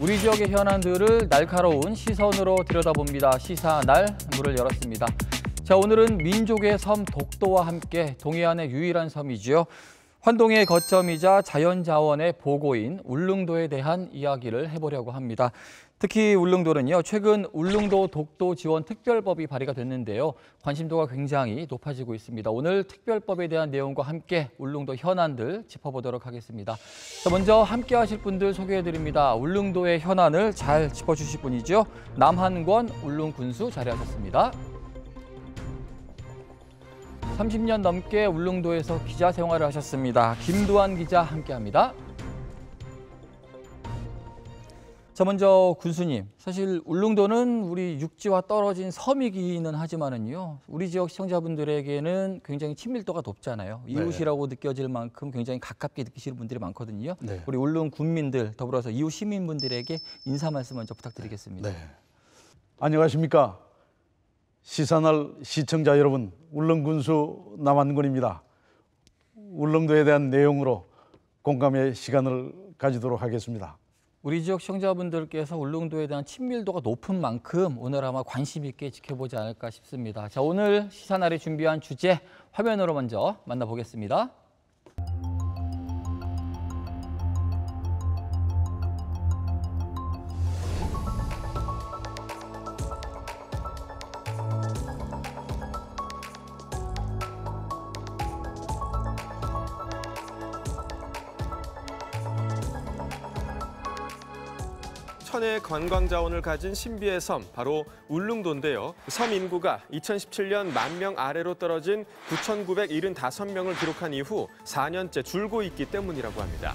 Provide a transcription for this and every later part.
우리 지역의 현안들을 날카로운 시선으로 들여다봅니다. 시사날 문을 열었습니다. 자, 오늘은 민족의 섬 독도와 함께 동해안의 유일한 섬이지요. 환동의 거점이자 자연자원의 보고인 울릉도에 대한 이야기를 해보려고 합니다. 특히 울릉도는요, 최근 울릉도 독도 지원 특별법이 발의가 됐는데요. 관심도가 굉장히 높아지고 있습니다. 오늘 특별법에 대한 내용과 함께 울릉도 현안들 짚어보도록 하겠습니다. 자, 먼저 함께 하실 분들 소개해 드립니다. 울릉도의 현안을 잘 짚어 주실 분이죠. 남한권 울릉 군수 자리하셨습니다. 30년 넘게 울릉도에서 기자 생활을 하셨습니다. 김두환 기자 함께합니다. 자 먼저 군수님, 사실 울릉도는 우리 육지와 떨어진 섬이기는 하지만은요, 우리 지역 시청자분들에게는 굉장히 친밀도가 높잖아요. 네. 이웃이라고 네. 느껴질 만큼 굉장히 가깝게 느끼시는 분들이 많거든요. 네. 우리 울릉 군민들 더불어서 이웃 시민분들에게 인사 말씀 먼저 부탁드리겠습니다. 네. 안녕하십니까? 시사날 시청자 여러분, 울릉 군수 남한군입니다. 울릉도에 대한 내용으로 공감의 시간을 가지도록 하겠습니다. 우리 지역 시청자분들께서 울릉도에 대한 친밀도가 높은 만큼 오늘 아마 관심 있게 지켜보지 않을까 싶습니다. 자, 오늘 시사날이 준비한 주제 화면으로 먼저 만나보겠습니다. 관광 자원을 가진 신비의 섬, 바로 울릉도인데요. 섬 인구가 2017년 만 명 아래로 떨어진 9,975명을 기록한 이후 4년째 줄고 있기 때문이라고 합니다.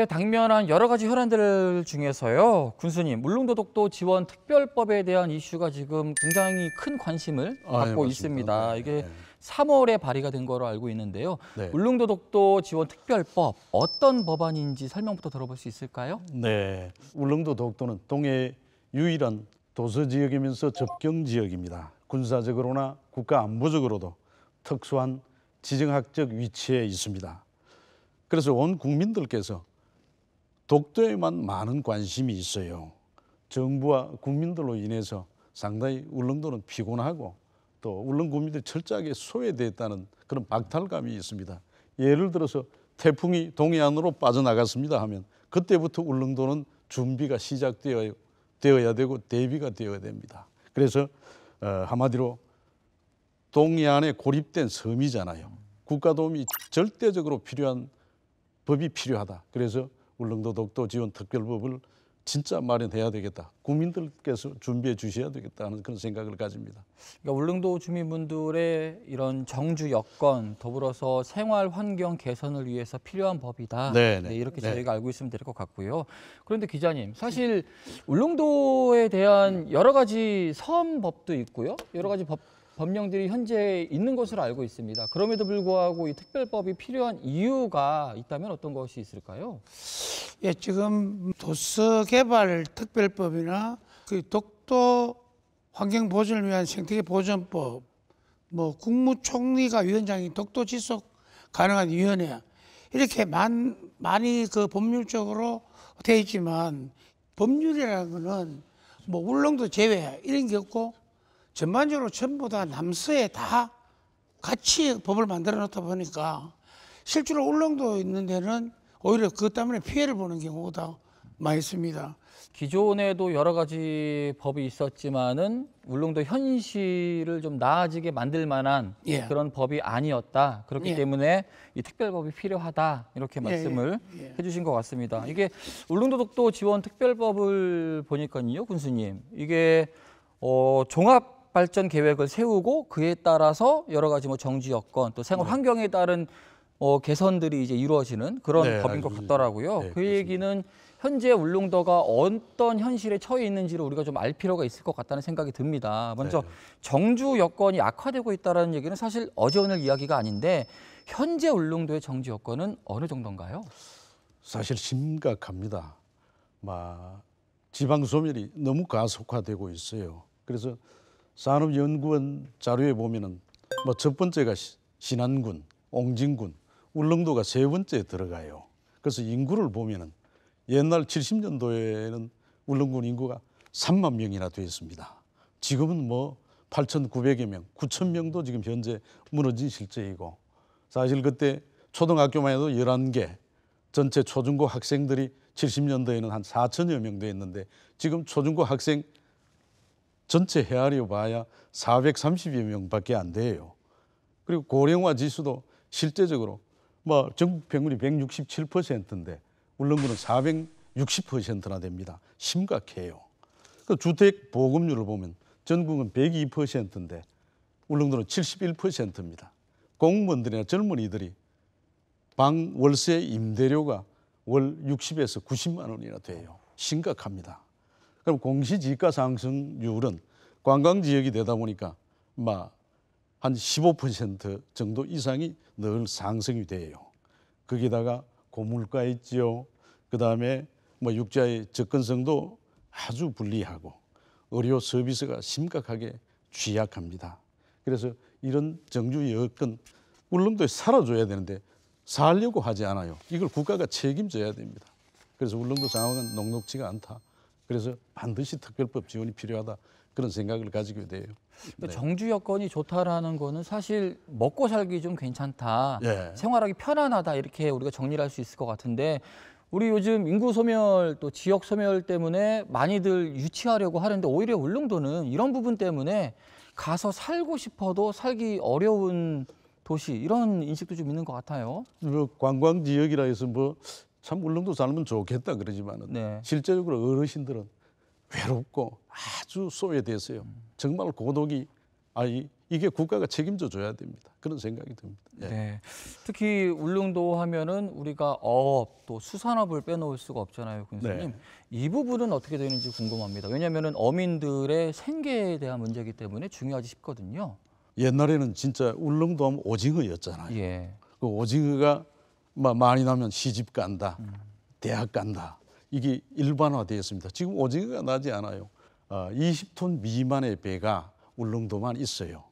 사고에 당면한 여러 가지 현안들 중에서요. 군수님, 물릉도덕도 지원 특별법에 대한 이슈가 지금 굉장히 큰 관심을 아, 네, 받고 네, 있습니다. 이게 네. 3월에 발의가 된 거로 알고 있는데요. 네. 울릉도덕도 지원 특별법 어떤 법안인지 설명부터 들어볼 수 있을까요? 네, 울릉도덕도는 동해 유일한 도서 지역이면서 접경 지역입니다. 군사적으로나 국가 안보적으로도 특수한 지정학적 위치에 있습니다. 그래서 온 국민들께서 독도에만 많은 관심이 있어요. 정부와 국민들로 인해서 상당히 울릉도는 피곤하고 또 울릉 국민들이 철저하게 소외됐다는 그런 박탈감이 있습니다. 예를 들어서 태풍이 동해안으로 빠져나갔습니다 하면 그때부터 울릉도는 준비가 시작되어야 되어야 되고 대비가 되어야 됩니다. 그래서 어, 한마디로 동해안에 고립된 섬이잖아요. 국가 도움이 절대적으로 필요한 법이 필요하다. 그래서 울릉도 독도 지원 특별법을 진짜 마련해야 되겠다. 국민들께서 준비해 주셔야 되겠다는 그런 생각을 가집니다. 그러니까 울릉도 주민분들의 이런 정주 여건 더불어서 생활 환경 개선을 위해서 필요한 법이다. 네, 네. 네 이렇게 네. 저희가 알고 있으면 될 것 같고요. 그런데 기자님, 사실 울릉도에 대한 여러 가지 섬 법도 있고요. 여러 가지 법 법령들이 현재 있는 것으로 알고 있습니다. 그럼에도 불구하고 이 특별법이 필요한 이유가 있다면 어떤 것이 있을까요? 예, 지금 도서 개발 특별법이나 그 독도 환경 보존을 위한 생태계 보존법, 뭐 국무총리가 위원장이 독도 지속 가능한 위원회 이렇게 만, 많이 그 법률적으로 돼 있지만 법률이라는 거는 뭐 울릉도 제외 이런 게 없고 전반적으로 전부 다 남서에 다 같이 법을 만들어 놓다 보니까 실제로 울릉도 있는 데는 오히려 그것 때문에 피해를 보는 경우가 많습니다. 기존에도 여러 가지 법이 있었지만은 울릉도 현실을 좀 나아지게 만들 만한 예. 그런 법이 아니었다. 그렇기 예. 때문에 이 특별법이 필요하다. 이렇게 예, 말씀을 예, 예. 해주신 것 같습니다. 이게 울릉도 독도 지원 특별법을 보니까요, 군수님. 이게 어, 종합 발전 계획을 세우고 그에 따라서 여러 가지 뭐 정지 여건 또 생활 네. 환경에 따른 어, 개선들이 이제 이루어지는 그런 네, 법인 것 같더라고요. 네, 그 얘기는 현재 울릉도가 어떤 현실에 처해 있는지를 우리가 좀 알 필요가 있을 것 같다는 생각이 듭니다. 먼저 네. 정주 여건이 악화되고 있다는 얘기는 사실 어제 오늘 이야기가 아닌데 현재 울릉도의 정주 여건은 어느 정도인가요? 사실 심각합니다. 막 지방 소멸이 너무 가속화되고 있어요. 그래서 산업연구원 자료에 보면은 뭐 첫 번째가 신안군, 옹진군, 울릉도가 세 번째에 들어가요. 그래서 인구를 보면은 옛날 70년도에는 울릉군 인구가 3만 명이나 되었습니다. 지금은 뭐 8,900여 명, 9천명도 지금 현재 무너진 실제이고 사실 그때 초등학교만 해도 11개 전체 초중고 학생들이 70년도에는 한 4천여 명 되었는데 지금 초중고 학생 전체 헤아려 봐야 430여 명밖에 안 돼요. 그리고 고령화 지수도 실제적으로 뭐 전국 병균이 167%인데 울릉군은 460%나 됩니다. 심각해요. 그 주택 보급률을 보면 전국은 102%인데 울릉도는 71%입니다. 공무원들이나 젊은이들이 방 월세 임대료가 월 60에서 90만 원이나 돼요. 심각합니다. 그럼 공시지가 상승률은 관광 지역이 되다 보니까 막한15% 정도 이상이 늘 상승이 돼요. 거기다가 고물가 있지요. 그다음에 뭐 육자의 접근성도 아주 불리하고 의료 서비스가 심각하게 취약합니다. 그래서 이런 정주 여건 울릉도에 살아줘야 되는데 살려고 하지 않아요. 이걸 국가가 책임져야 됩니다. 그래서 울릉도 상황은 녹록지가 않다. 그래서 반드시 특별법 지원이 필요하다 그런 생각을 가지게 돼요. 네. 정주 여건이 좋다라는 거는 사실 먹고 살기 좀 괜찮다, 예. 생활하기 편안하다 이렇게 우리가 정리할 수 있을 것 같은데 우리 요즘 인구 소멸 또 지역 소멸 때문에 많이들 유치하려고 하는데 오히려 울릉도는 이런 부분 때문에 가서 살고 싶어도 살기 어려운 도시 이런 인식도 좀 있는 것 같아요. 뭐 관광 지역이라 해서 뭐참 울릉도 살면 좋겠다 그러지만은 네. 실제적으로 어르신들은 외롭고 아주 소외돼서요. 정말 고독이 아이 이게 국가가 책임져 줘야 됩니다. 그런 생각이 듭니다. 예. 네. 특히 울릉도 하면은 우리가 어업 또 수산업을 빼놓을 수가 없잖아요, 군수님. 네. 이 부분은 어떻게 되는지 궁금합니다. 왜냐하면은 어민들의 생계에 대한 문제이기 때문에 중요하지 싶거든요. 옛날에는 진짜 울릉도 하면 오징어였잖아요. 예. 그 오징어가 많이 나면 시집 간다, 대학 간다. 이게 일반화되어 습니다 지금 오징어가 나지 않아요. 어, 아, 20톤 미만의 배가 울릉도만 있어요.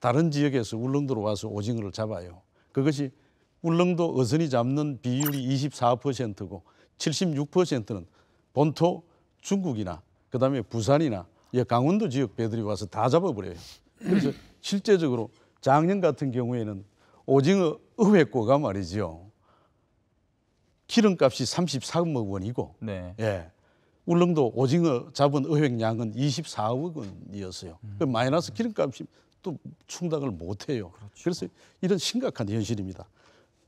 다른 지역에서 울릉도로 와서 오징어를 잡아요. 그것이 울릉도 어선이 잡는 비율이 24%고 76%는 본토 중국이나 그다음에 부산이나 강원도 지역 배들이 와서 다 잡아버려요. 그래서 실제적으로 작년 같은 경우에는 오징어 의회고가 말이지요. 기름값이 34억 원이고 네. 예. 울릉도 오징어 잡은 어획량은 24억 원이었어요. 음. 그 마이너스 기름값이 또 충당을 못 해요. 그렇죠. 그래서 이런 심각한 현실입니다.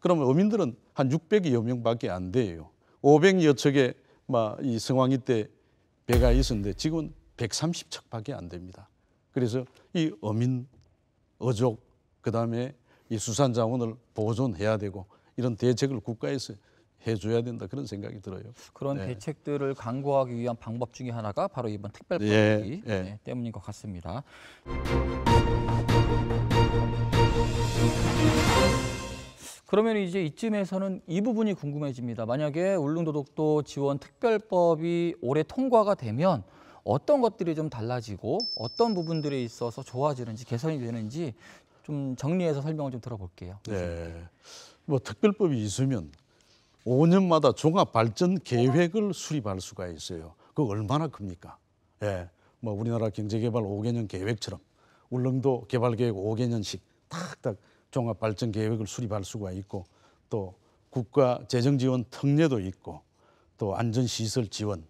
그러면 어민들은 한 600여 명밖에 안 돼요. 500여 척의 막이 성황이 때 배가 있었는데 지금은 130척밖에 안 됩니다. 그래서 이 어민, 어족, 그다음에 이 수산 자원을 보존해야 되고 이런 대책을 국가에서 해줘야 된다 그런 생각이 들어요. 그런 네. 대책들을 강구하기 위한 방법 중에 하나가 바로 이번 특별법이 예, 예. 네, 때문인 것 같습니다. 그러면 이제 이쯤에서는 이 부분이 궁금해집니다. 만약에 울릉도덕도 지원 특별법이 올해 통과가 되면 어떤 것들이 좀 달라지고 어떤 부분들에 있어서 좋아지는지 개선이 되는지 좀 정리해서 설명을 좀 들어볼게요. 네. 뭐 특별법이 있으면 5년마다 종합발전 계획을 수립할 수가 있어요. 그 얼마나 큽니까? 예. 뭐 우리나라 경제개발 5개년 계획처럼 울릉도 개발계획 5개년씩 딱딱 종합발전 계획을 수립할 수가 있고 또 국가 재정 지원 특례도 있고 또 안전시설 지원,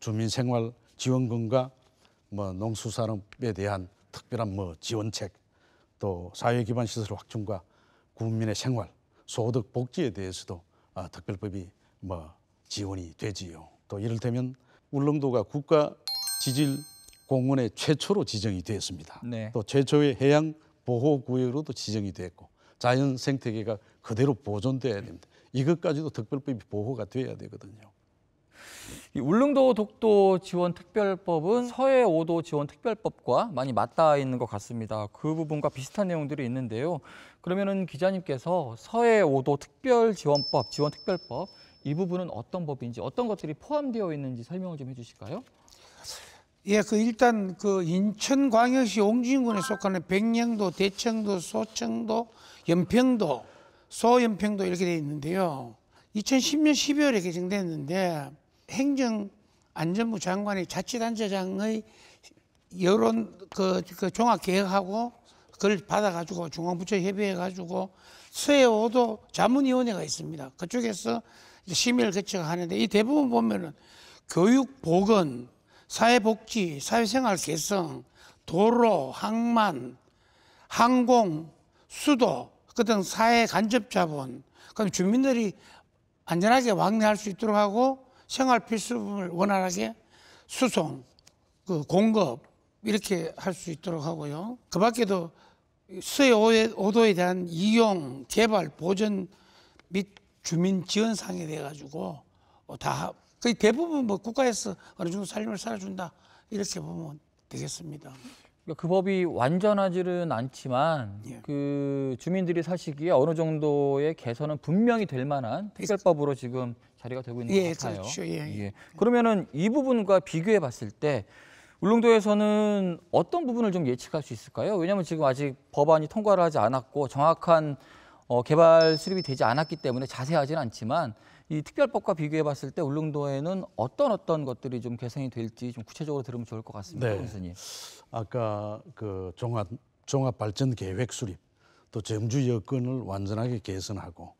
주민생활 지원금과 뭐 농수산업에 대한 특별한 뭐 지원책, 또 사회기반 시설 확충과 국민의 생활, 소득 복지에 대해서도 아, 특별법이 뭐 지원이 되지요. 또 이를테면 울릉도가 국가 지질 공원에 최초로 지정이 되었습니다. 네. 또 최초의 해양 보호 구역으로도 지정이 됐고 자연 생태계가 그대로 보존돼야 됩니다. 이것까지도 특별법이 보호가 돼야 되거든요. 이 울릉도 독도 지원 특별법은 서해 5도 지원 특별법과 많이 맞닿아 있는 것 같습니다. 그 부분과 비슷한 내용들이 있는데요. 그러면은 기자님께서 서해 5도 특별 지원법, 지원 특별법 이 부분은 어떤 법인지 어떤 것들이 포함되어 있는지 설명을 좀 해주실까요? 예, 그 일단 그 인천광역시 옹진군에 속하는 백령도, 대청도, 소청도, 연평도, 소연평도 이렇게 돼 있는데요. 2010년 12월에 개정됐는데 행정안전부 장관이 자치단체장의 여론 그, 그 종합계획하고 그걸 받아가지고 중앙부처 협의해가지고 서해오도 자문위원회가 있습니다. 그쪽에서 심의를 거쳐 하는데 이 대부분 보면은 교육, 보건, 사회복지, 사회생활 개성 도로, 항만, 항공, 수도, 그 등 사회 간접 자본, 그럼 주민들이 안전하게 왕래할 수 있도록 하고 생활 필수품을 원활하게 수송, 그 공급 이렇게 할 수 있도록 하고요. 그 밖에도 수해 오도에 대한 이용, 개발, 보전 및 주민 지원 상에 대해 가지고 어, 다 거의 대부분 뭐 국가에서 어느 정도 살림을 살아준다 이렇게 보면 되겠습니다. 그러니까 그 법이 완전하지는 않지만 예. 그 주민들이 사시기에 어느 정도의 개선은 분명히 될 만한 특별법으로 지금 자리가 되고 있는 예, 같아요. 그렇죠. 예. 예. 그러면은 이 부분과 비교해 봤을 때 울릉도에서는 어떤 부분을 좀 예측할 수 있을까요? 왜냐하면 지금 아직 법안이 통과를 하지 않았고 정확한 어, 개발 수립이 되지 않았기 때문에 자세하지는 않지만 이 특별법과 비교해 봤을 때 울릉도에는 어떤 어떤 것들이 좀 개선이 될지 좀 구체적으로 들으면 좋을 것 같습니다. 네. 교수님. 아까 그 종합 종합 발전 계획 수립 또 점주 여건을 완전하게 개선하고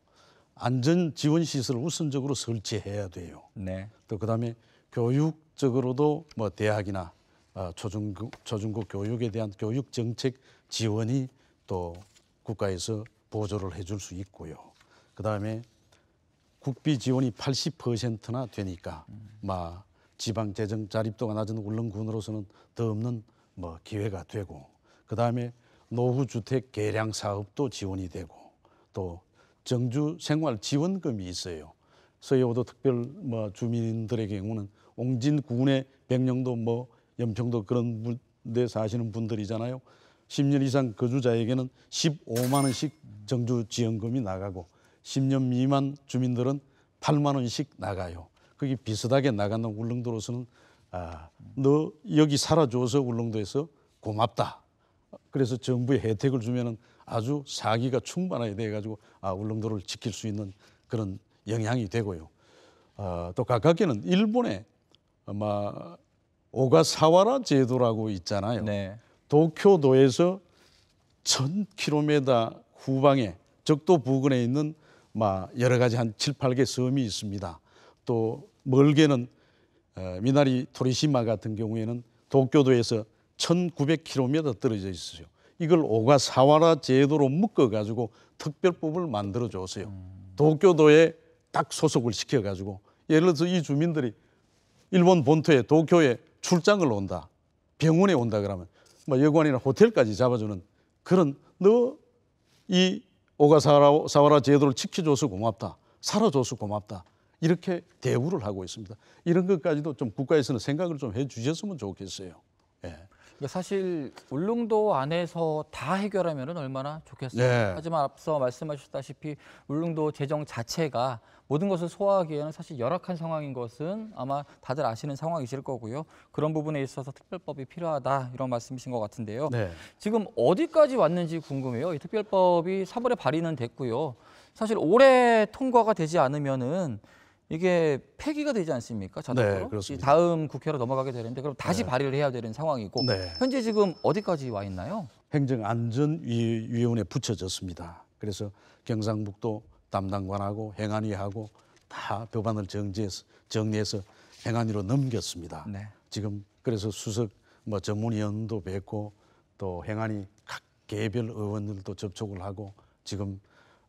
안전 지원 시설을 우선적으로 설치해야 돼요. 네. 또 그다음에 교육적으로도 뭐 대학이나 어, 초중고 초중고 교육에 대한 교육 정책 지원이 또 국가에서 보조를 해줄 수 있고요. 그다음에 국비 지원이 80%나 되니까 막 지방 재정 자립도가 낮은 울릉군으로서는 더 없는 뭐 기회가 되고 그다음에 노후 주택 개량 사업도 지원이 되고 또 정주 생활 지원금이 있어요. 서해오도 특별 뭐 주민들의 경우는 옹진군의 백령도 뭐 연평도 그런 데 사시는 분들이잖아요. 10년 이상 거주자에게는 15만 원씩 정주 지원금이 나가고 10년 미만 주민들은 8만 원씩 나가요. 그게 비슷하게 나가는 울릉도로서는 아, 너 여기 살아줘서 울릉도에서 고맙다. 그래서 정부의 혜택을 주면은 아주 사기가 충만하게 돼가지고 아, 울릉도를 지킬 수 있는 그런 영향이 되고요. 아, 또 가깝게는 일본에 아마 오가사와라 제도라고 있잖아요. 네. 도쿄도에서 1000km 후방에 적도 부근에 있는 막 여러 가지 한 7, 8개 섬이 있습니다. 또 멀게는 어, 미나리 토리시마 같은 경우에는 도쿄도에서 1900km 떨어져 있어요. 이걸 오가사와라 제도로 묶어 가지고 특별법을 만들어 줬어요. 도쿄도에 딱 소속을 시켜 가지고 예를 들어서 이 주민들이 일본 본토에 도쿄에 출장을 온다. 병원에 온다 그러면 뭐 여관이나 호텔까지 잡아주는 그런 너이 오가사와라 제도를 지켜줘서 고맙다. 살아줘서 고맙다. 이렇게 대우를 하고 있습니다. 이런 것까지도 좀 국가에서는 생각을 좀 해 주셨으면 좋겠어요. 예. 그러니까 사실 울릉도 안에서 다 해결하면 얼마나 좋겠어요. 네. 하지만 앞서 말씀하셨다시피 울릉도 재정 자체가 모든 것을 소화하기에는 사실 열악한 상황인 것은 아마 다들 아시는 상황이실 거고요. 그런 부분에 있어서 특별법이 필요하다 이런 말씀이신 것 같은데요. 네. 지금 어디까지 왔는지 궁금해요. 이 특별법이 3월에 발의는 됐고요. 사실 올해 통과가 되지 않으면은 이게 폐기가 되지 않습니까? 자동으로 네, 다음 국회로 넘어가게 되는데 그럼 다시 네. 발의를 해야 되는 상황이고 네. 현재 지금 어디까지 와 있나요? 행정안전위원회에 붙여졌습니다. 그래서 경상북도 담당관하고 행안위하고 다 법안을 정지해서 정리해서 행안위로 넘겼습니다. 네. 지금 그래서 수석 뭐 전문위원도 뵙고 또 행안위 각 개별 의원들도 접촉을 하고 지금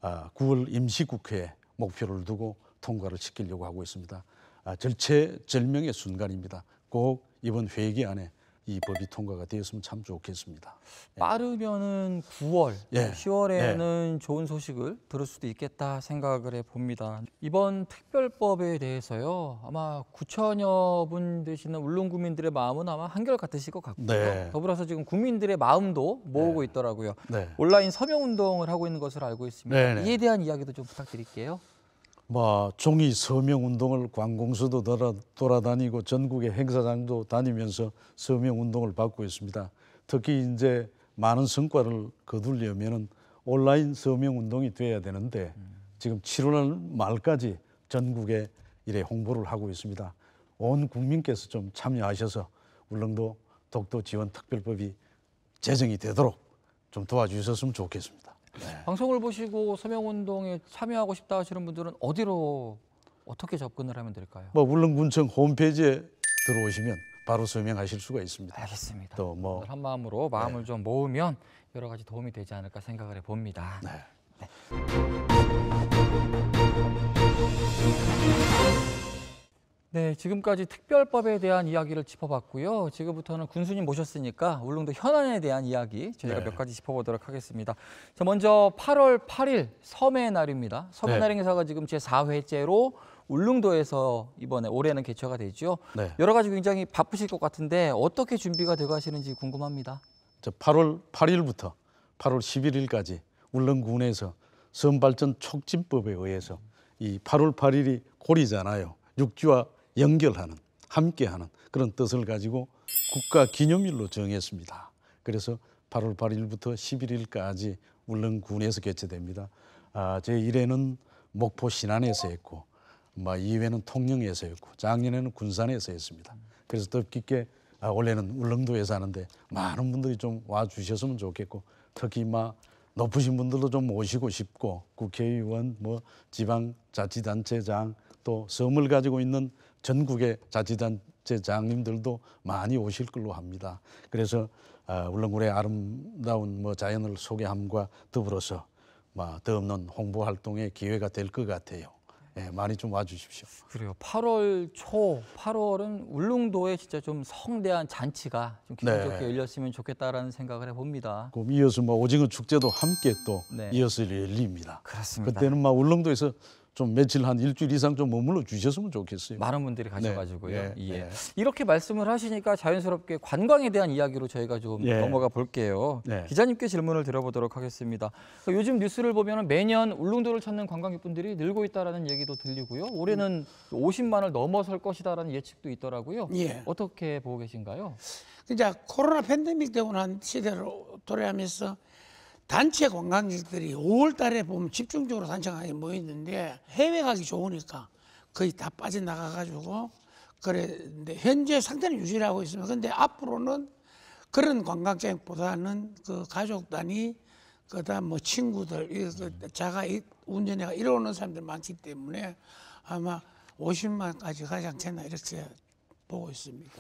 9월 아, 임시국회 목표를 두고 통과를 시키려고 하고 있습니다. 아, 절체절명의 순간입니다. 꼭 이번 회기 안에 이 법이 통과가 되었으면 참 좋겠습니다. 예. 빠르면은 9월, 예. 10월에는 예. 좋은 소식을 들을 수도 있겠다 생각을 해봅니다. 이번 특별법에 대해서요, 아마 9천여 분 되시는 울릉 구민들의 마음은 아마 한결같으실 것 같고요. 네. 더불어서 지금 국민들의 마음도 모으고 네. 있더라고요. 네. 온라인 서명운동을 하고 있는 것으로 알고 있습니다. 네, 네. 이에 대한 이야기도 좀 부탁드릴게요. 뭐 종이 서명 운동을 관공서도 돌아, 돌아다니고 전국의 행사장도 다니면서 서명 운동을 받고 있습니다. 특히 이제 많은 성과를 거두려면은 온라인 서명 운동이 돼야 되는데 지금 7월 말까지 전국에 이래 홍보를 하고 있습니다. 온 국민께서 좀 참여하셔서 울릉도 독도 지원 특별법이 제정이 되도록 좀 도와주셨으면 좋겠습니다. 네. 방송을 보시고 서명운동에 참여하고 싶다 하시는 분들은 어디로 어떻게 접근을 하면 될까요? 뭐 물론 군청 홈페이지에 들어오시면 바로 서명하실 수가 있습니다. 알겠습니다. 또 뭐 한마음으로 마음을 네. 좀 모으면 여러 가지 도움이 되지 않을까 생각을 해봅니다. 네. 네. 네, 지금까지 특별법에 대한 이야기를 짚어봤고요. 지금부터는 군수님 모셨으니까 울릉도 현안에 대한 이야기 저희가 네. 몇 가지 짚어보도록 하겠습니다. 자, 먼저 8월 8일 섬의 날입니다. 섬의 네. 날 행사가 지금 제4회째로 울릉도에서 이번에 올해는 개최가 되죠. 네. 여러 가지 굉장히 바쁘실 것 같은데 어떻게 준비가 되고 하시는지 궁금합니다. 저 8월 8일부터 8월 11일까지 울릉군에서 섬발전 촉진법에 의해서 이 8월 8일이 고리잖아요. 육지와 연결하는 함께하는 그런 뜻을 가지고 국가 기념일로 정했습니다. 그래서 8월 8일부터 11일까지 울릉군에서 개최됩니다. 아, 제 1회는 목포 신안에서 했고, 막 뭐 2회는 통영에서 했고, 작년에는 군산에서 했습니다. 그래서 뜻깊게 아, 원래는 울릉도에서 하는데 많은 분들이 좀 와 주셨으면 좋겠고, 특히 막 높으신 분들도 좀 모시고 싶고, 국회의원, 뭐 지방 자치단체장 또 섬을 가지고 있는 전국의 자치단체장님들도 많이 오실 걸로 합니다. 그래서 어, 아, 울릉군의 아름다운 뭐 자연을 소개함과 더불어서 뭐, 더없는 홍보 활동의 기회가 될 것 같아요. 예, 많이 좀 와주십시오. 그래요. 8월 초, 8월은 울릉도에 진짜 좀 성대한 잔치가 좀 기분 네. 좋게 열렸으면 좋겠다라는 생각을 해봅니다. 그럼 이어서 뭐 오징어 축제도 함께 또 네. 이어서 열립니다. 그렇습니다. 그때는 막 울릉도에서 좀 며칠 한 일주일 이상 좀 머물러 주셨으면 좋겠어요. 많은 분들이 네. 가셔가지고요. 네, 예. 네. 이렇게 말씀을 하시니까 자연스럽게 관광에 대한 이야기로 저희가 좀 네. 넘어가 볼게요. 네. 기자님께 질문을 드려보도록 하겠습니다. 그 요즘 뉴스를 보면 매년 울릉도를 찾는 관광객분들이 늘고 있다라는 얘기도 들리고요. 올해는 음. 50만을 넘어설 것이다라는 예측도 있더라고요. 예. 어떻게 보고 계신가요? 이제 그러니까 코로나 팬데믹 때문에 한 시대로 돌아가면서 단체 관광객들이 5월 달에 보면 집중적으로 산책하게 모였는데 해외 가기 좋으니까 거의 다 빠져나가가지고 그래 현재 상태는 유지를 하고 있습니다. 근데 앞으로는 그런 관광객보다는 그 가족 단위 그다음 뭐 친구들 그 자가 운전해가 이러는 사람들 많기 때문에 아마 50만까지 가지 않겠나 이렇게 보고 있습니다.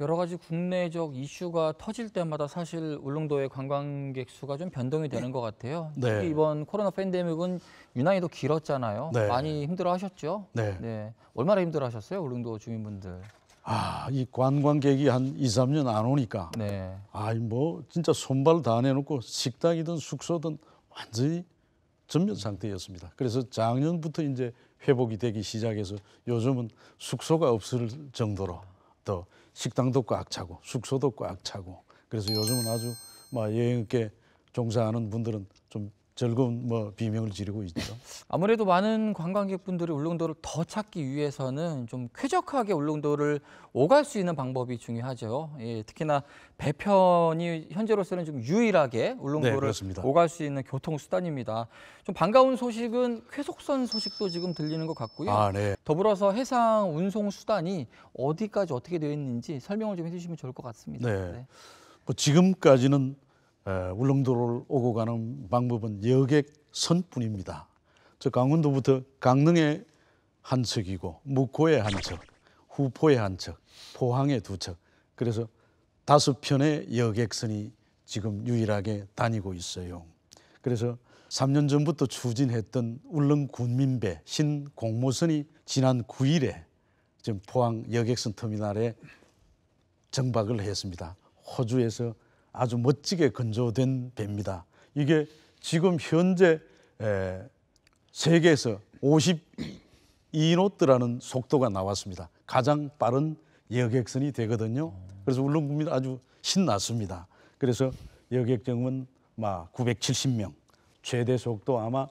여러 가지 국내적 이슈가 터질 때마다 사실 울릉도의 관광객 수가 좀 변동이 되는 것 같아요. 네. 특히 네. 이번 코로나 팬데믹은 유난히 도 길었잖아요. 네. 많이 힘들어하셨죠? 네. 네. 얼마나 힘들어하셨어요, 울릉도 주민분들? 아, 이 관광객이 한 2, 3년 안 오니까. 네. 아이 뭐 진짜 손발 다 내놓고 식당이든 숙소든 완전히 전면 상태였습니다. 그래서 작년부터 이제 회복이 되기 시작해서 요즘은 숙소가 없을 정도로 더 식당도 꽉 차고 숙소도 꽉 차고 그래서 요즘은 아주 막 여행업계 종사하는 분들은 좀 즐거운 뭐 비명을 지르고 있죠. 아무래도 많은 관광객분들이 울릉도를 더 찾기 위해서는 좀 쾌적하게 울릉도를 오갈 수 있는 방법이 중요하죠. 예, 특히나 배편이 현재로서는 좀 유일하게 울릉도를 네, 오갈 수 있는 교통 수단입니다. 좀 반가운 소식은 쾌속선 소식도 지금 들리는 것 같고요. 아, 네. 더불어서 해상 운송 수단이 어디까지 어떻게 되어 있는지 설명을 좀 해주시면 좋을 것 같습니다. 네. 네. 뭐 지금까지는 울릉도를 오고 가는 방법은 여객선뿐입니다. 저 강원도부터 강릉에 한 척이고 무코에 한 척, 후포에 한 척, 포항에 두 척. 그래서 다섯 편의 여객선이 지금 유일하게 다니고 있어요. 그래서 3년 전부터 추진했던 울릉 군민배 신공모선이 지난 9일에 지금 포항 여객선 터미널에 정박을 했습니다. 호주에서 아주 멋지게 건조된 배입니다. 이게 지금 현재 세계에서 52노트라는 속도가 나왔습니다. 가장 빠른 여객선이 되거든요. 그래서 물론 국민 아주 신났습니다. 그래서 여객 정은 막 970명, 최대 속도 아마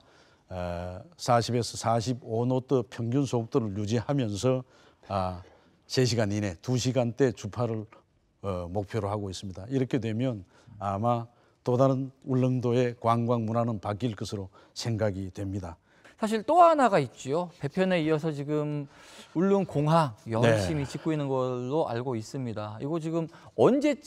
40에서 45노트 평균 속도를 유지하면서 아, 3시간 이내, 2시간대 주파를 어, 목표로 하고 있습니다. 이렇게 되면 아마 또 다른 울릉도의 관광 문화는 바뀔 것으로 생각이 됩니다. 사실 또 하나가 있지요. 배편에 이어서 지금 울릉 공항 열심히 네. 짓고 있는 걸로 알고 있습니다. 이거 지금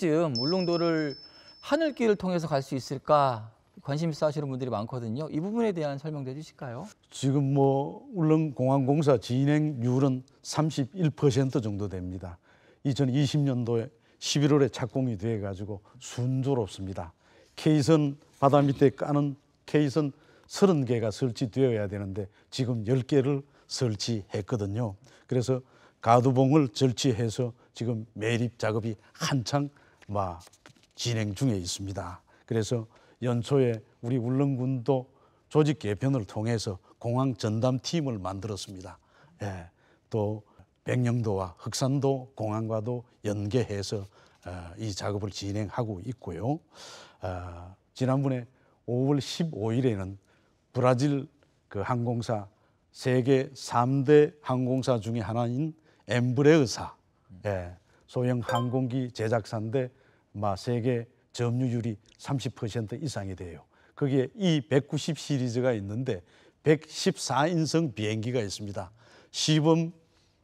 언제쯤 울릉도를 하늘길을 통해서 갈 수 있을까 관심 있어 하시는 분들이 많거든요. 이 부분에 대한 설명도 해주실까요? 지금 뭐 울릉공항공사 진행률은 31% 정도 됩니다. 2020년도에 11월에 착공이 돼 가지고 순조롭습니다. 케이선 바다 밑에 까는 케이선 30개가 설치되어야 되는데 지금 10개를 설치했거든요. 그래서 가두봉을 절취해서 지금 매립 작업이 한창 막 진행 중에 있습니다. 그래서 연초에 우리 울릉군도 조직 개편을 통해서 공항 전담팀을 만들었습니다. 예, 또 백령도와 흑산도 공항과도 연계해서 어, 이 작업을 진행하고 있고요. 어, 지난번에 5월 15일에는 브라질 그 항공사 세계 3대 항공사 중에 하나인 엠브레의사 예, 소형 항공기 제작사인데 세계 점유율이 30% 이상이 돼요. 거기에 이 190 시리즈가 있는데 114인승 비행기가 있습니다. 시범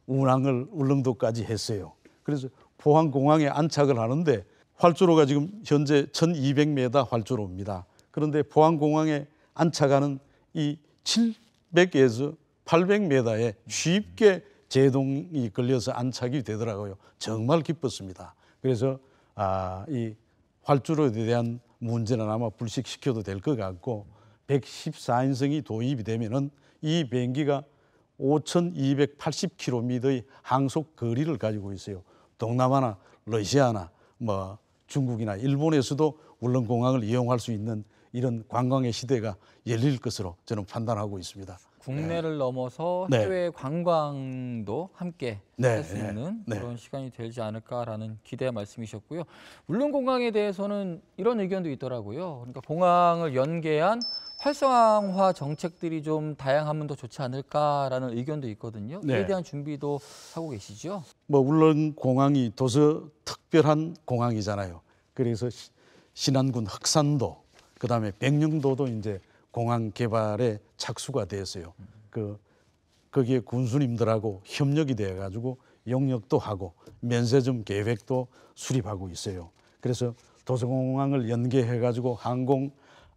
운항을 울릉도까지 했어요. 그래서 포항공항에 안착을 하는데 활주로가 지금 현재 1200m 활주로입니다. 그런데 포항공항에 안착하는 이 700에서 800m에 쉽게 제동이 걸려서 안착이 되더라고요. 정말 기뻤습니다. 그래서 아, 이 활주로에 대한 문제는 아마 불식시켜도 될 것 같고 114인승이 도입이 되면은 이 비행기가 5,280km의 항속 거리를 가지고 있어요. 동남아나 러시아나 뭐 중국이나 일본에서도 울릉공항을 이용할 수 있는 이런 관광의 시대가 열릴 것으로 저는 판단하고 있습니다. 국내를 네. 넘어서 네. 해외 네. 관광도 함께 네. 할수 네, 있는 네. 그런 시간이 되지 않을까라는 기대 말씀이셨고요. 울릉공항에 대해서는 이런 의견도 있더라고요. 그러니까 공항을 연계한 활성화 정책들이 좀 다양하면 더 좋지 않을까라는 의견도 있거든요. 네. 그에 대한 준비도 하고 계시죠? 뭐 물론 공항이 도서 특별한 공항이잖아요. 그래서 신안군 흑산도 그다음에 백령도도 이제 공항 개발에 착수가 되었어요. 그 거기에 군수님들하고 협력이 돼 가지고 용역도 하고 면세점 계획도 수립하고 있어요. 그래서 도서공항을 연계해 가지고 항공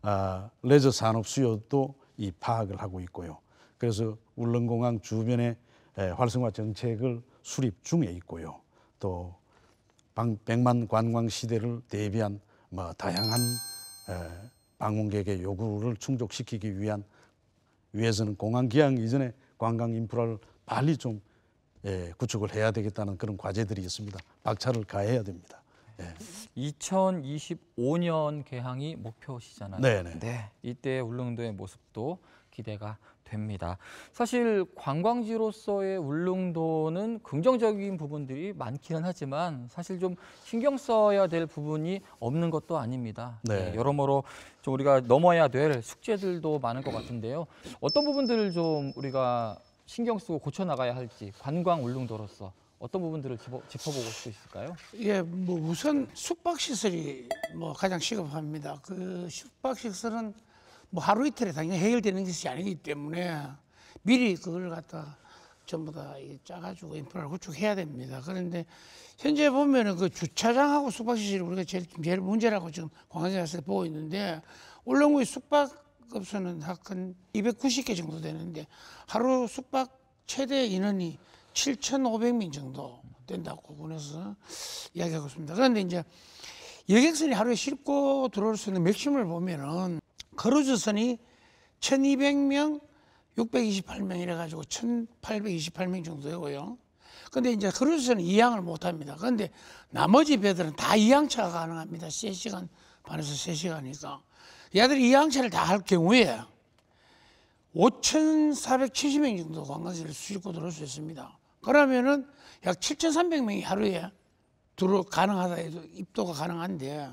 아, 레저 산업 수요도 이 파악을 하고 있고요. 그래서 울릉공항 주변의 활성화 정책을 수립 중에 있고요. 또 백만 관광 시대를 대비한 뭐 다양한 방문객의 요구를 충족시키기 위한 위해서는 공항 기항 이전에 관광 인프라를 빨리 좀 구축을 해야 되겠다는 그런 과제들이 있습니다. 박차를 가해야 됩니다. 네. 예. 2025년 개항이 목표시잖아요. 네네. 네. 네. 이때 울릉도의 모습도 기대가 됩니다. 사실 관광지로서의 울릉도는 긍정적인 부분들이 많기는 하지만 사실 좀 신경 써야 될 부분이 없는 것도 아닙니다. 네. 네, 여러모로 좀 우리가 넘어야 될 숙제들도 많은 것 같은데요. 어떤 부분들을 좀 우리가 신경 쓰고 고쳐나가야 할지 관광 울릉도로서 어떤 부분들을 짚어, 보고수 있을까요? 예, 뭐 우선 숙박 시설이 뭐 가장 시급합니다. 그 숙박 시설은 뭐 하루 이틀에 당연히 해결되는 것이 아니기 때문에 미리 그걸 갖다 전부 다 짜가지고 인프라를 구축해야 됩니다. 그런데 현재 보면은 그 주차장하고 숙박시설이 우리가 제일, 제일 문제라고 지금 관광지에서 보고 있는데 올영구의 숙박급수는한 290개 정도 되는데 하루 숙박 최대 인원이 7,500명 정도 된다고 군에서 이야기하고 있습니다. 그런데 이제 여객선이 하루에 싣고 들어올 수 있는 맥심을 보면은 크루즈선이 1,200명, 628명 이래가지고 1,828명 정도 되고요. 근데 이제 크루즈선은 이양을 못 합니다. 그런데 나머지 배들은 다 이양차가 가능합니다. 3시간 반에서 3시간이니까. 야들이 이양차를 다 할 경우에 5,470명 정도 관광지를 수입고 들어올 수 있습니다. 그러면은 약 7,300명이 하루에 들어 가능하다 해도 입도가 가능한데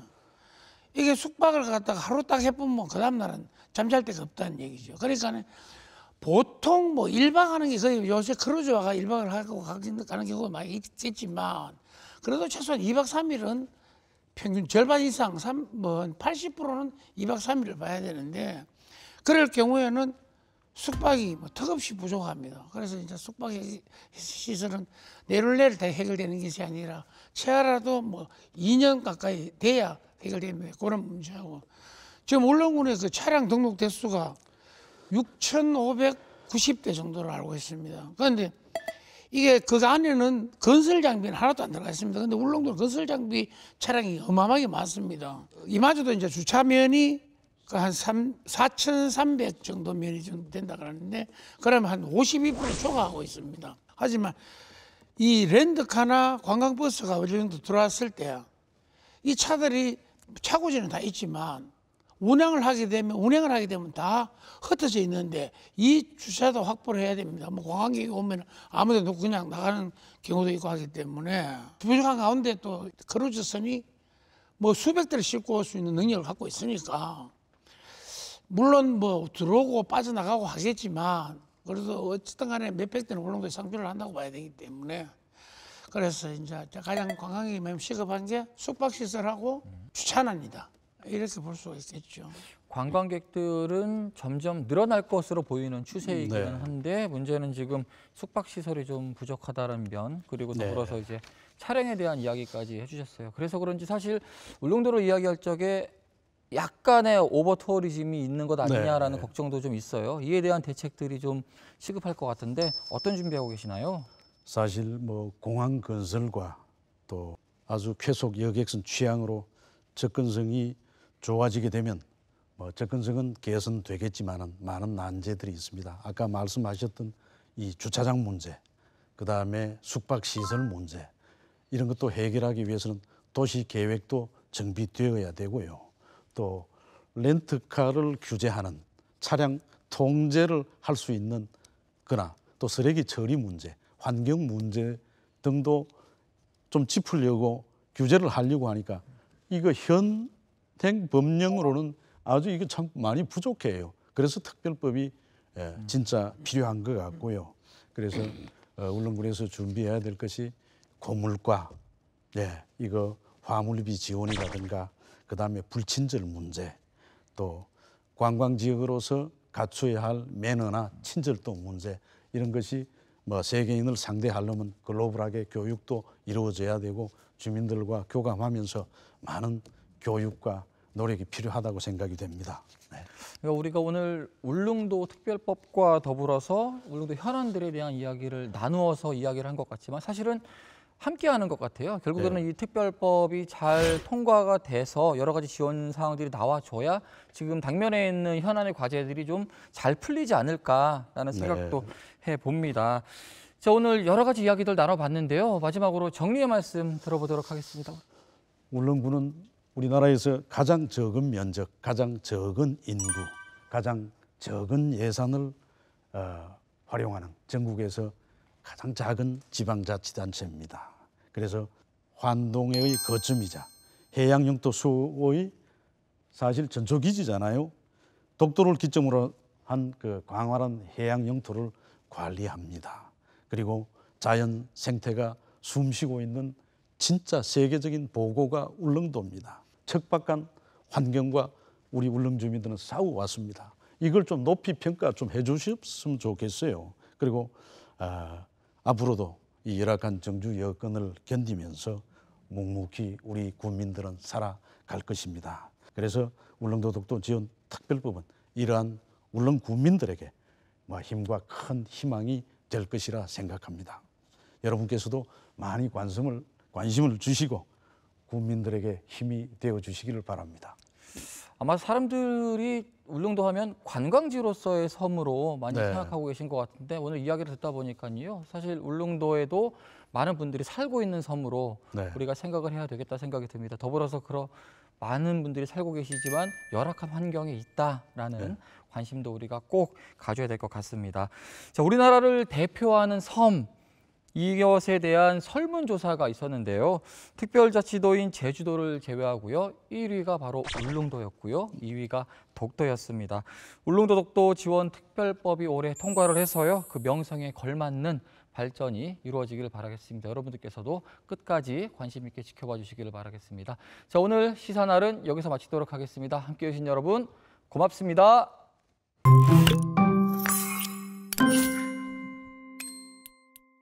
이게 숙박을 갖다가 하루 딱 해보면 그 다음날은 잠잘 데가 없다는 얘기죠. 그러니까 는 보통 뭐일박 하는 게 거의 요새 크루즈와가 일박을 하고 가는 경우가 많이 있겠지만 그래도 최소한 2박 3일은 평균 절반 이상, 3, 뭐 80%는 2박 3일을 봐야 되는데 그럴 경우에는 숙박이 뭐 턱없이 부족합니다. 그래서 이제 숙박 시설은 내를 내를 다 해결되는 것이 아니라 최하라도 뭐 2년 가까이 돼야 해결됩니다. 그런 문제하고 지금 울릉군의 그 차량 등록 대수가 6,590대 정도로 알고 있습니다. 그런데 이게 그 안에는 건설 장비는 하나도 안 들어가 있습니다. 근데 울릉도 건설 장비 차량이 어마어마하게 많습니다. 이마저도 이제 주차면이 그 한 3, 4,300 정도 면이 좀 된다 그러는데 그럼 한52% 초과하고 있습니다. 하지만 이 렌드카나 관광버스가 어느 정도 들어왔을 때야 이 차들이 차고지는 다 있지만 운행을 하게 되면 운행을 하게 되면 다 흩어져 있는데 이 주차도 확보를 해야 됩니다. 뭐 관광객이 오면 아무데 놓고 그냥 나가는 경우도 있고 하기 때문에 부족한 가운데 또 크루즈 선이 뭐 수백 대를 싣고 올 수 있는 능력을 갖고 있으니까 물론 뭐 들어오고 빠져나가고 하겠지만 그래도 어쨌든 간에 몇백 대는 울릉도에 그 상주를 한다고 봐야 되기 때문에 그래서 이제 가장 관광객이 매우 시급한 게 숙박시설하고 주차난이다 이렇게 볼 수가 있겠죠. 관광객들은 점점 늘어날 것으로 보이는 추세이기는 네. 한데 문제는 지금 숙박 시설이 좀 부족하다는 면 그리고 더불어서 네. 이제 차량에 대한 이야기까지 해주셨어요. 그래서 그런지 사실 울릉도로 이야기할 적에 약간의 오버 투어리즘이 있는 것 아니냐라는 네. 걱정도 좀 있어요. 이에 대한 대책들이 좀 시급할 것 같은데 어떤 준비하고 계시나요? 사실 뭐 공항 건설과 또 아주 쾌속 여객선 취향으로 접근성이 좋아지게 되면 뭐 접근성은 개선되겠지만은 많은 난제들이 있습니다. 아까 말씀하셨던 이 주차장 문제, 그 다음에 숙박 시설 문제 이런 것도 해결하기 위해서는 도시 계획도 정비되어야 되고요. 또 렌트카를 규제하는 차량 통제를 할 수 있는 거나 또 쓰레기 처리 문제, 환경 문제 등도 좀 짚으려고 규제를 하려고 하니까 이거 현행 법령으로는 아주 이거 참 많이 부족해요. 그래서 특별법이 예, 진짜 필요한 것 같고요. 그래서 어, 울릉군에서 준비해야 될 것이 고물과 예, 이거 화물비 지원이라든가 그 다음에 불친절 문제, 또 관광 지역으로서 갖추어야 할 매너나 친절도 문제 이런 것이 뭐 세계인을 상대하려면 글로벌하게 교육도 이루어져야 되고 주민들과 교감하면서 많은 교육과 노력이 필요하다고 생각이 됩니다. 네. 그러니까 우리가 오늘 울릉도 특별법과 더불어서 울릉도 현안들에 대한 이야기를 나누어서 이야기를 한 것 같지만 사실은 함께하는 것 같아요. 결국에는 네. 이 특별법이 잘 통과가 돼서 여러 가지 지원 사항들이 나와줘야 지금 당면에 있는 현안의 과제들이 좀 잘 풀리지 않을까라는 생각도 네. 해봅니다. 자, 오늘 여러 가지 이야기들 나눠봤는데요. 마지막으로 정리의 말씀 들어보도록 하겠습니다. 울릉군는 우리나라에서 가장 적은 면적, 가장 적은 인구, 가장 적은 예산을 어, 활용하는 전국에서 가장 작은 지방자치단체입니다. 그래서 환동의 거점이자 해양영토 수호의 사실 전초기지잖아요. 독도를 기점으로 한 그 광활한 해양영토를 관리합니다. 그리고 자연 생태가 숨쉬고 있는 진짜 세계적인 보고가 울릉도입니다. 척박한 환경과 우리 울릉 주민들은 싸워왔습니다. 이걸 좀 높이 평가 좀 해주셨으면 좋겠어요. 그리고 어, 앞으로도 이 열악한 정주 여건을 견디면서 묵묵히 우리 국민들은 살아갈 것입니다. 그래서 울릉도 독도 지원 특별법은 이러한 울릉 국민들에게 뭐 힘과 큰 희망이 될 것이라 생각합니다. 여러분께서도 많이 관심을 관심을 주시고 국민들에게 힘이 되어 주시기를 바랍니다. 아마 사람들이 울릉도 하면 관광지로서의 섬으로 많이 네. 생각하고 계신 것 같은데 오늘 이야기를 듣다 보니까요. 사실 울릉도에도 많은 분들이 살고 있는 섬으로 네. 우리가 생각을 해야 되겠다 생각이 듭니다. 더불어서 그런 많은 분들이 살고 계시지만 열악한 환경에 있다라는 네. 관심도 우리가 꼭 가져야 될 것 같습니다. 자, 우리나라를 대표하는 섬 이것에 대한 설문조사가 있었는데요. 특별자치도인 제주도를 제외하고요. 1위가 바로 울릉도였고요. 2위가 독도였습니다. 울릉도 독도 지원 특별법이 올해 통과를 해서요. 그 명성에 걸맞는 발전이 이루어지기를 바라겠습니다. 여러분들께서도 끝까지 관심 있게 지켜봐 주시기를 바라겠습니다. 자, 오늘 시사날은 여기서 마치도록 하겠습니다. 함께해 주신 여러분 고맙습니다.